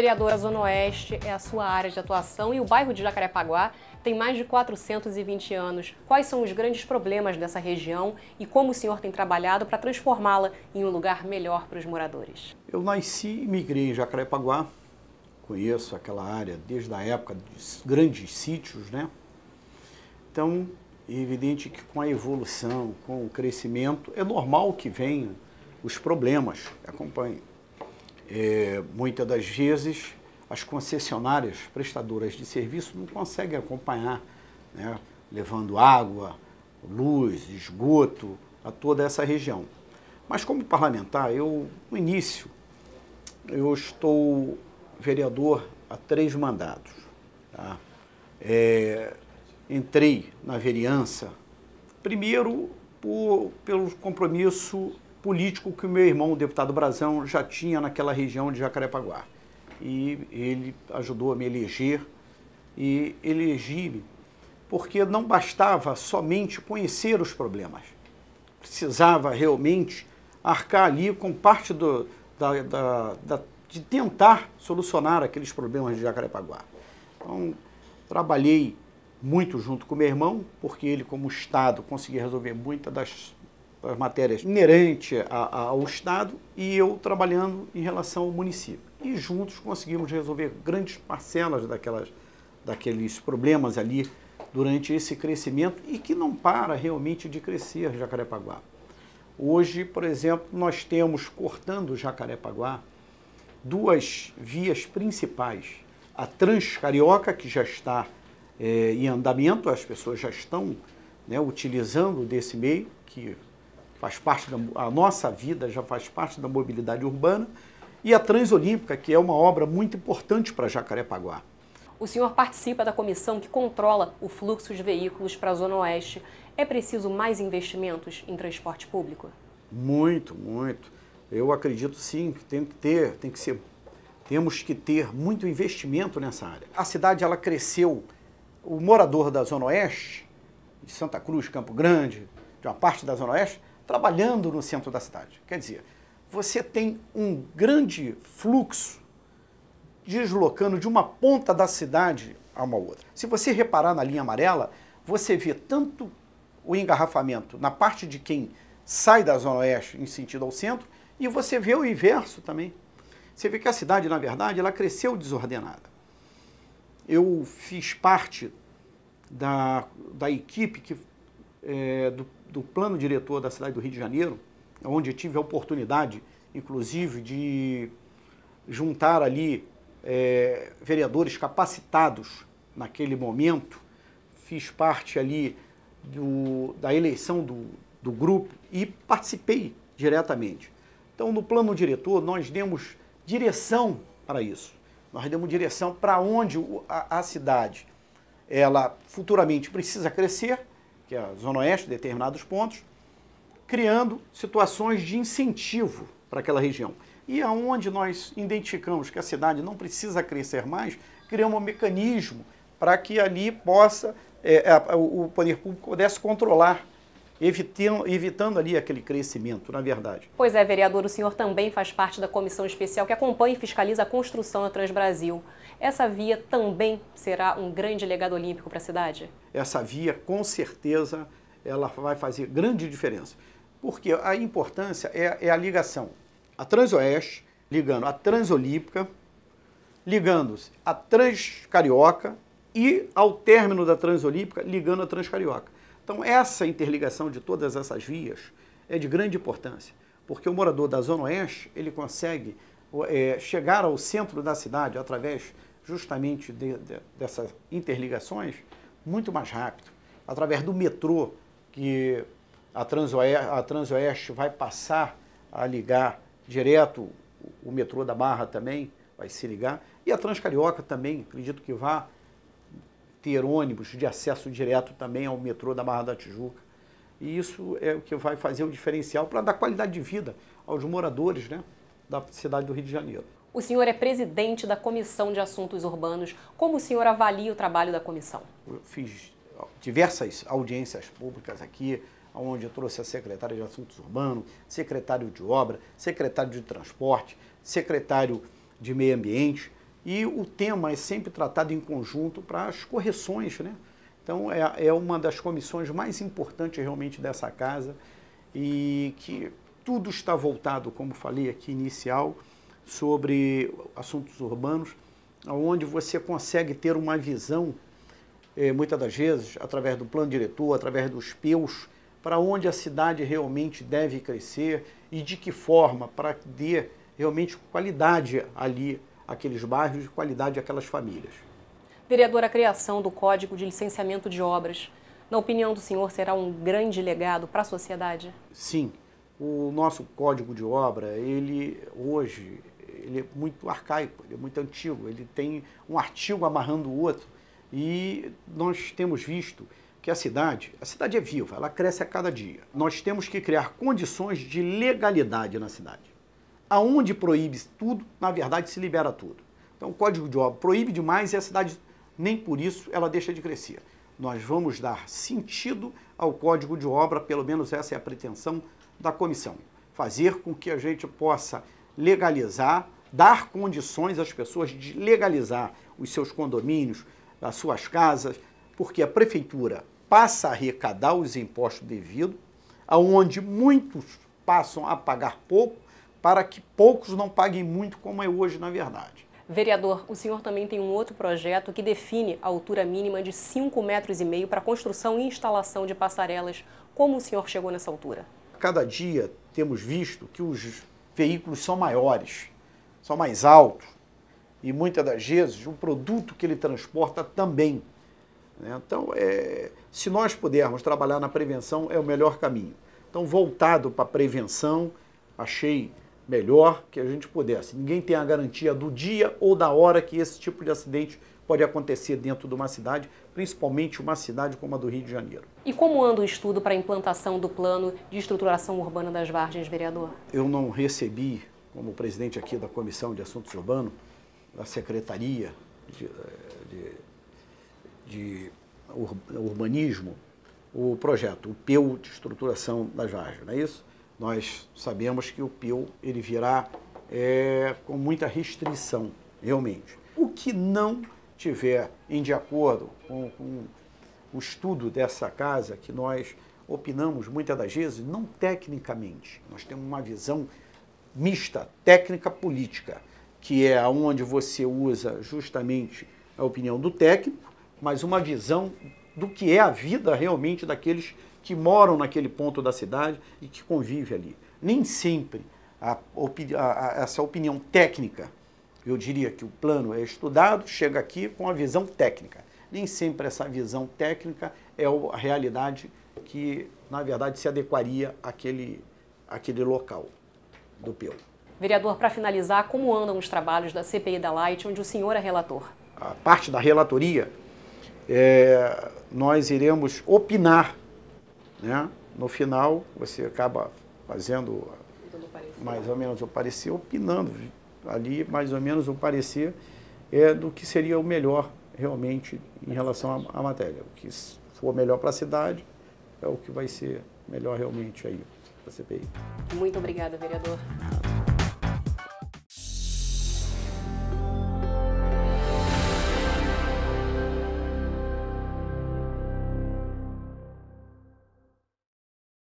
Vereadora, a Zona Oeste é a sua área de atuação e o bairro de Jacarepaguá tem mais de 420 anos. Quais são os grandes problemas dessa região e como o senhor tem trabalhado para transformá-la em um lugar melhor para os moradores? Eu nasci e migrei em Jacarepaguá, conheço aquela área desde a época dos grandes sítios, né? Então, é evidente que com a evolução, com o crescimento, é normal que venham os problemas Acompanhe. É, muitas das vezes, as concessionárias prestadoras de serviço não conseguem acompanhar, né, levando água, luz, esgoto a toda essa região. Mas como parlamentar, eu no início eu estou vereador há três mandados, Tá? É, entrei na vereança primeiro por, pelo compromisso político que o meu irmão, o deputado Brazão, já tinha naquela região de Jacarepaguá. E ele ajudou a me eleger e elegi-me porque não bastava somente conhecer os problemas. Precisava realmente arcar ali com parte do, da, da, da, de tentar solucionar aqueles problemas de Jacarepaguá. Então, trabalhei muito junto com meu irmão, porque ele, como Estado, conseguia resolver muitas das as matérias inerentes ao Estado e eu trabalhando em relação ao município. E juntos conseguimos resolver grandes parcelas daquelas, daqueles problemas ali durante esse crescimento e que não para realmente de crescer Jacarepaguá. Hoje, por exemplo, nós temos cortando Jacarepaguá duas vias principais. A Transcarioca, que já está é, em andamento, as pessoas já estão né, utilizando desse meio, que faz parte da a nossa vida, já faz parte da mobilidade urbana, e a Transolímpica, que é uma obra muito importante para Jacarepaguá. O senhor participa da comissão que controla o fluxo de veículos para a Zona Oeste. É preciso mais investimentos em transporte público? Muito, muito. Eu acredito sim que tem que ter, tem que ser, temos que ter muito investimento nessa área. A cidade ela cresceu. O morador da Zona Oeste, de Santa Cruz, Campo Grande, de uma parte da Zona Oeste, trabalhando no centro da cidade. Quer dizer, você tem um grande fluxo deslocando de uma ponta da cidade a uma outra. Se você reparar na linha amarela, você vê tanto o engarrafamento na parte de quem sai da zona oeste em sentido ao centro e você vê o inverso também. Você vê que a cidade, na verdade, ela cresceu desordenada. Eu fiz parte da, da equipe que, é, do do plano diretor da cidade do Rio de Janeiro, onde tive a oportunidade, inclusive, de juntar ali é, vereadores capacitados naquele momento. Fiz parte ali do, da eleição do, do grupo e participei diretamente. Então, no plano diretor, nós demos direção para isso. Nós demos direção para onde a, a cidade ela futuramente precisa crescer que é a Zona Oeste, determinados pontos, criando situações de incentivo para aquela região. E aonde nós identificamos que a cidade não precisa crescer mais, criamos um mecanismo para que ali possa é, é a, o poder público pudesse controlar Evitando, evitando, ali aquele crescimento, na verdade. Pois é, vereador, o senhor também faz parte da comissão especial que acompanha e fiscaliza a construção na Transbrasil. Essa via também será um grande legado olímpico para a cidade? Essa via, com certeza, ela vai fazer grande diferença. Porque a importância é, é a ligação. A Transoeste, ligando a Transolímpica, ligando-se à Transcarioca e ao término da Transolímpica, ligando a Transcarioca. Então, essa interligação de todas essas vias é de grande importância, porque o morador da Zona Oeste ele consegue é, chegar ao centro da cidade através justamente de, de, dessas interligações, muito mais rápido. Através do metrô, que a Transoeste, a Transoeste vai passar a ligar direto, o metrô da Barra também vai se ligar, e a Transcarioca também, acredito que vá ter ônibus de acesso direto também ao metrô da Barra da Tijuca. E isso é o que vai fazer o diferencial para dar qualidade de vida aos moradores, né? da cidade do Rio de Janeiro. O senhor é presidente da Comissão de Assuntos Urbanos. Como o senhor avalia o trabalho da comissão? Eu fiz diversas audiências públicas aqui, onde eu trouxe a secretária de Assuntos Urbanos, secretário de Obra, secretário de Transporte, secretário de Meio Ambiente. E o tema é sempre tratado em conjunto para as correções, né? Então é, é uma das comissões mais importantes realmente dessa casa e que tudo está voltado, como falei aqui inicial, sobre assuntos urbanos, onde você consegue ter uma visão, eh, muitas das vezes, através do plano diretor, através dos PEUs, para onde a cidade realmente deve crescer e de que forma, para dê realmente qualidade ali, aqueles bairros, qualidade àquelas famílias. Vereador, a criação do Código de Licenciamento de Obras, na opinião do senhor, será um grande legado para a sociedade? Sim, o nosso código de obra, ele hoje, ele é muito arcaico, ele é muito antigo, ele tem um artigo amarrando o outro. E nós temos visto que a cidade, a cidade é viva, ela cresce a cada dia. Nós temos que criar condições de legalidade na cidade. Aonde proíbe tudo, na verdade se libera tudo. Então o Código de Obra proíbe demais e a cidade nem por isso ela deixa de crescer. Nós vamos dar sentido ao Código de Obra, pelo menos essa é a pretensão da comissão. Fazer com que a gente possa legalizar, dar condições às pessoas de legalizar os seus condomínios, as suas casas, porque a prefeitura passa a arrecadar os impostos devidos, aonde muitos passam a pagar pouco, para que poucos não paguem muito, como é hoje, na verdade. Vereador, o senhor também tem um outro projeto que define a altura mínima de 5,5 metros e meio para construção e instalação de passarelas. Como o senhor chegou nessa altura? cada dia temos visto que os veículos são maiores, são mais altos e muitas das vezes o produto que ele transporta também. Né? Então, é, se nós pudermos trabalhar na prevenção, é o melhor caminho. Então, voltado para a prevenção, achei melhor que a gente pudesse. Assim, ninguém tem a garantia do dia ou da hora que esse tipo de acidente pode acontecer dentro de uma cidade, principalmente uma cidade como a do Rio de Janeiro. E como anda o estudo para a implantação do plano de estruturação urbana das Vargens, vereador? Eu não recebi, como presidente aqui da Comissão de Assuntos Urbanos, da Secretaria de, eh, de, de Urbanismo, o projeto, o PEU de estruturação das Vargens, não é isso? Nós sabemos que o Pio ele virá é, com muita restrição, realmente. O que não tiver em de acordo com, com o estudo dessa casa, que nós opinamos muitas das vezes, não tecnicamente, nós temos uma visão mista, técnica-política, que é onde você usa justamente a opinião do técnico, mas uma visão do que é a vida realmente daqueles que moram naquele ponto da cidade e que convivem ali. Nem sempre a, a, a, essa opinião técnica, eu diria que o plano é estudado, chega aqui com a visão técnica. Nem sempre essa visão técnica é a realidade que, na verdade, se adequaria àquele, àquele local do Peu. Vereador, para finalizar, como andam os trabalhos da CPI da Light, onde o senhor é relator? A parte da relatoria é, nós iremos opinar. Né? No final, você acaba fazendo mais ou menos o parecer, opinando ali mais ou menos o parecer é do que seria o melhor realmente em relação à, à matéria. O que for melhor para a cidade é o que vai ser melhor realmente aí para a CPI. Muito obrigada, vereador.